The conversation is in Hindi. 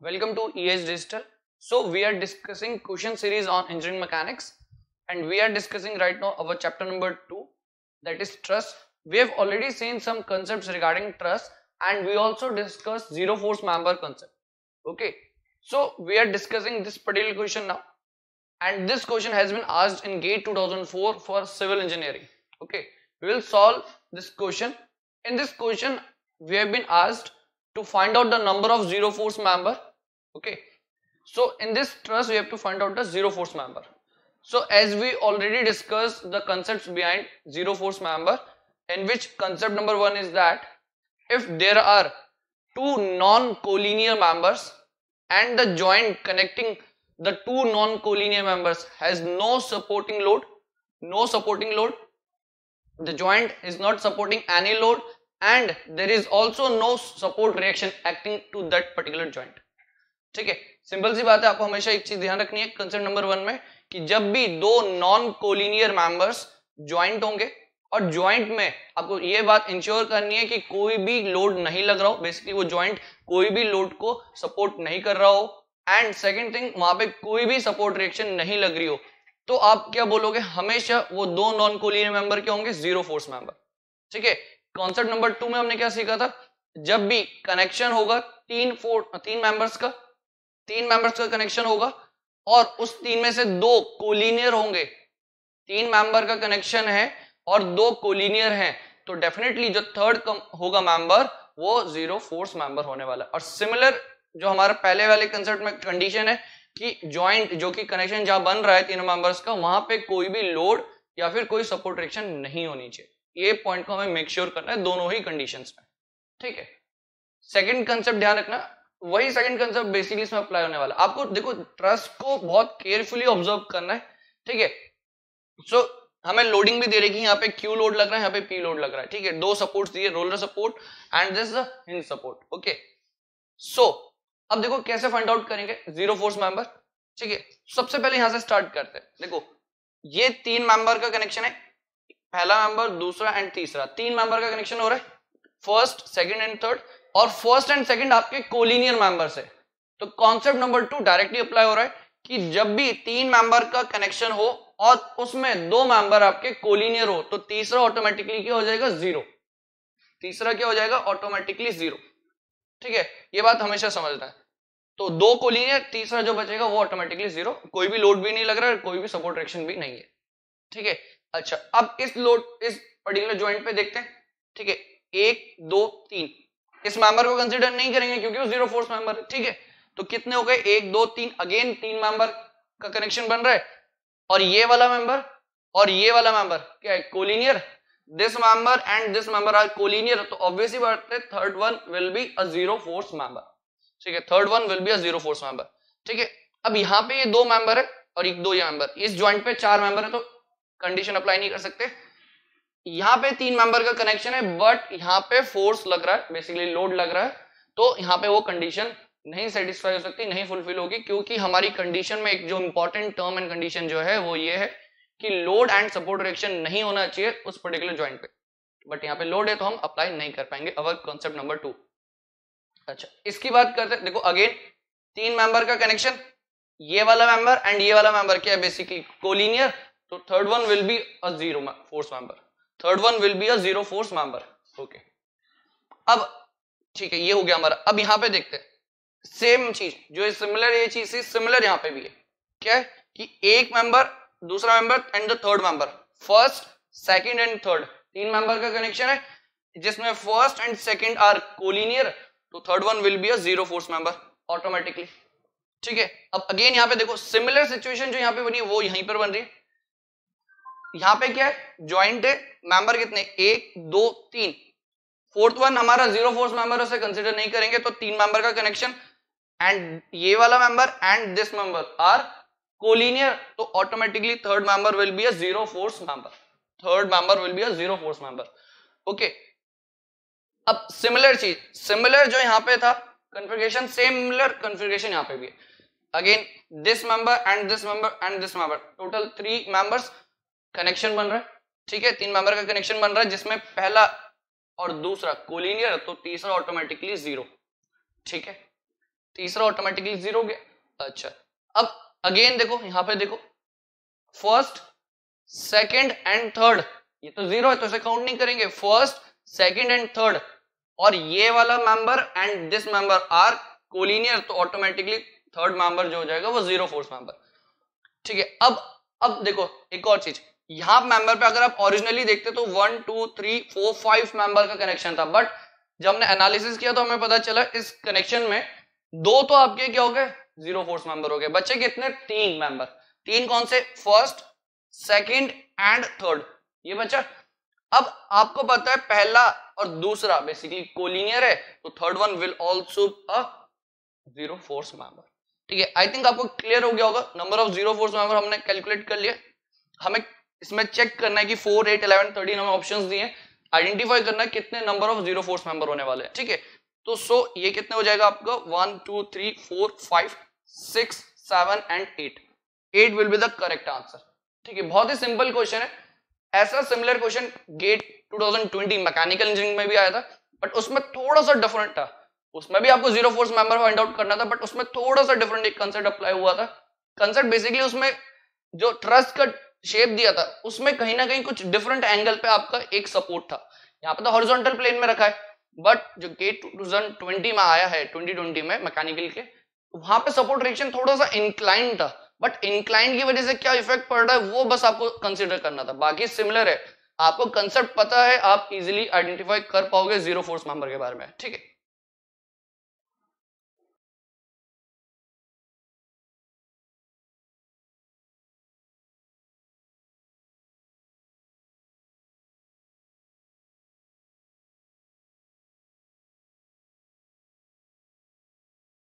Welcome to ES Digital. So we are discussing question series on engineering mechanics and we are discussing right now our chapter number 2 that is truss. We have already seen some concepts regarding truss and we also discussed zero force member concept. Okay. So we are discussing this particular question now and this question has been asked in GATE 2004 for civil engineering. Okay. We will solve this question. In this question we have been asked to find out the number of zero force member okay so in this trust we have to find out the zero force member so as we already discussed the concepts behind zero force member in which concept number one is that if there are two non-collinear members and the joint connecting the two non-collinear members has no supporting load no supporting load the joint is not supporting any load and there is also no support reaction acting to that particular joint ठीक है सिंपल सी बात है आपको हमेशा एक चीज ध्यान रखनी है कंसेप्ट नंबर वन में कि जब भी दो नॉन कोलिनियर मेंबर्स ज्वाइंट होंगे और ज्वाइंट में आपको ये बात इंश्योर करनी है कि कोई भी लोड नहीं लग रहा हो बेसिकली वो ज्वाइंट कोई भी लोड को सपोर्ट नहीं कर रहा हो एंड सेकेंड थिंग वहां पे कोई भी सपोर्ट रिएक्शन नहीं लग रही हो तो आप क्या बोलोगे हमेशा वो दो नॉन कोलिनियर मेंबर क्या होंगे जीरो फोर्स मेंबर ठीक है कॉन्सेप्ट नंबर टू में हमने क्या सीखा था जब भी कनेक्शन होगा तीन फोर तीन मेंबर्स का तीन मेंबर्स का कनेक्शन होगा और उस तीन में से दो कोलिनियर होंगे तीन मेंबर का कनेक्शन है और दो कोलिनियर हैं तो डेफिनेटली जो थर्ड होगा मेंबर वो जीरो फोर्स मेंबर होने वाला और सिमिलर जो हमारे पहले वाले कंसर्ट में कंडीशन है कि ज्वाइंट जो कि कनेक्शन जहां बन रहा है तीनों मेंबर्स का वहां पे कोई भी लोड या फिर कोई सपोर्ट रिएक्शन नहीं होनी चाहिए ये पॉइंट को हमें मेक श्योर sure करना है दोनों ही कंडीशन में ठीक है सेकेंड कंसेप्ट ध्यान रखना वही सेकंड कंसेप्ट बेसिकली इसमें अप्लाई होने वाला आपको देखो ट्रस्ट को बहुत केयरफुली ऑब्जर्व करना है ठीक है सो हमें लोडिंग भी दे रही है यहाँ पे क्यू लोड लग रहा है यहाँ पे पी लोड लग रहा है ठीक है दो सपोर्ट दिए roller support and this hinge support okay so अब देखो कैसे फाइंड आउट करेंगे जीरो फोर्स मेंबर ठीक है सबसे पहले यहां से स्टार्ट करते हैं देखो ये तीन मेंबर का कनेक्शन है पहला मेंबर दूसरा एंड तीसरा तीन मेंबर का कनेक्शन हो रहा है फर्स्ट सेकंड एंड थर्ड और फर्स्ट एंड सेकंड आपके कोलिनियर मेंबर्स है तो concept number two directly apply हो रहा है कि जब भी तीन मेंबर का कनेक्शन हो और उसमें दो मेंबर आपके कोलिनियर हो तो तीसरा ऑटोमेटिकली क्या हो जाएगा जीरो तीसरा क्या हो जाएगा ऑटोमेटिकली जीरो ठीक है ये बात हमेशा समझना है तो दो कोलिनियर तीसरा जो बचेगा वो ऑटोमेटिकली जीरो कोई भी लोड भी नहीं लग रहा है कोई भी सपोर्ट रिएक्शन भी नहीं है ठीक है अच्छा अब इस लोड इस पर्टिकुलर ज्वाइंट पे देखते हैं ठीक है एक दो तीन इस मेंबर को कंसिडर नहीं करेंगे क्योंकि वो जीरो फोर्स मेंबर है ठीक है तो कितने हो गए एक दो तीन अगेन तीन मेंबर का कनेक्शन बन रहा है और ये वाला मेंबर और ये वाला मेंबर क्या है collinear this member and this member are collinear तो ऑब्वियसली बात है third one will be a zero force member ठीक है third one will be a zero force member ठीक है अब यहां पे ये दो मेंबर है और एक दो ये मेंबर इस ज्वाइंट पे चार मेंबर है तो कंडीशन अप्लाई नहीं कर सकते यहां पे तीन मेंबर का कनेक्शन है बट यहां पे फोर्स लग रहा है बेसिकली लोड लग रहा है तो यहां पे वो कंडीशन नहीं सेटिस्फाई हो सकती नहीं फुलफिल होगी क्योंकि हमारी कंडीशन में एक जो इंपॉर्टेंट टर्म एंड कंडीशन जो है वो ये है कि लोड एंड सपोर्ट रिएक्शन नहीं होना चाहिए उस पर्टिकुलर ज्वाइंट पे बट यहाँ पे लोड है तो हम अप्लाई नहीं कर पाएंगे अवर कॉन्सेप्ट नंबर टू अच्छा इसकी बात करते हैं देखो अगेन तीन मेंबर का कनेक्शन ये वाला मेंबर एंड ये वाला मेंबर क्या है बेसिकली कोलिनियर तो third one will be a zero force member third one will be zero force member okay अब ठीक है ये हो गया हमारा अब यहां पे देखते हैं सेम चीज जो सिमिलर ये चीज थी सिमिलर यहां पे भी है क्या है कि एक मेंबर दूसरा member and the third member first second and third तीन मेंबर का कनेक्शन है जिसमें first and second are collinear तो third one will be a zero force member automatically ठीक है अब अगेन यहां पे देखो सिमिलर सिचुएशन जो यहाँ पे बनी है वो यहीं पर बन रही है यहां पे क्या है ज्वाइंट है मेंबर कितने एक दो तीन फोर्थ वन हमारा जीरो फोर्थ मेंबर उसे कंसिडर नहीं करेंगे तो तीन मेंबर का कनेक्शन एंड ये वाला member and this member are collinear तो automatically third member will be a zero force member third member will be a zero force member okay अब सिमिलर चीज सिमिलर जो यहां पे था कॉन्फ़िगरेशन सिमिलर कॉन्फ़िगरेशन यहां पे भी है again this member and this member and this member total three members connection बन रहा है ठीक है तीन मेंबर का कनेक्शन बन रहा है जिसमें पहला और दूसरा कोलिनियर तो तीसरा ऑटोमेटिकली जीरो ठीक है तीसरा ऑटोमेटिकली जीरो गया अच्छा अब अगेन देखो यहां पे देखो फर्स्ट सेकंड एंड थर्ड ये तो जीरो है तो इसे काउंट नहीं करेंगे फर्स्ट सेकंड एंड थर्ड और ये वाला member and this member are collinear तो ऑटोमेटिकली थर्ड मेंबर जो हो जाएगा वो जीरो फोर्थ मेंबर ठीक है अब अब देखो एक और चीज यहां मेंबर पे अगर आप ओरिजिनली देखते तो one two three four five member का कनेक्शन था बट जब हमने एनालिसिस किया तो हमें पता चला इस कनेक्शन में दो तो आपके क्या हो गए जीरो फोर्स मेंबर हो गए बच्चे कितने तीन मेंबर तीन कौन से फर्स्ट सेकंड एंड थर्ड ये बच्चा अब आपको पता है पहला और दूसरा बेसिकली कोलिनियर है तो third one will also a zero force member ठीक है आई थिंक आपको क्लियर हो गया होगा number of zero force member हमने कैलकुलेट कर लिया हमें इसमें चेक करना है कि फोर एट इलेवन थर्टीन हमें ऑप्शन दिए आइडेंटिफाई करना है कितने number of zero force member होने वाले हैं ठीक है तो सो ये कितने हो जाएगा आपका one two three four five six seven and eight eight will be the correct answer ठीक है बहुत ही सिंपल क्वेश्चन है ऐसा similar question GATE 2020 mechanical engineering में भी आया था बट उसमें थोड़ा सा डिफरेंट था उसमें भी आपको zero force member find out करना था बट उसमें थोड़ा सा डिफरेंट एक कंसेप्ट अप्लाई हुआ था कंसेप्ट बेसिकली उसमें जो ट्रस्ट का शेप दिया था उसमें कहीं ना कहीं कुछ डिफरेंट एंगल पे आपका एक सपोर्ट था यहाँ पे तो हॉरिजॉन्टल प्लेन में रखा है बट जो गेट टू ट्वेंटी में आया है ट्वेंटी ट्वेंटी में मैकेनिकल के वहां पे सपोर्ट रिएक्शन थोड़ा सा इंक्लाइन था बट इंक्लाइन की वजह से क्या इफेक्ट पड़ रहा है वो बस आपको कंसिडर करना था बाकी सिमिलर है आपको कंसेप्ट पता है आप इजिली आइडेंटिफाई कर पाओगे जीरो फोर्स मेंबर के बारे में ठीक है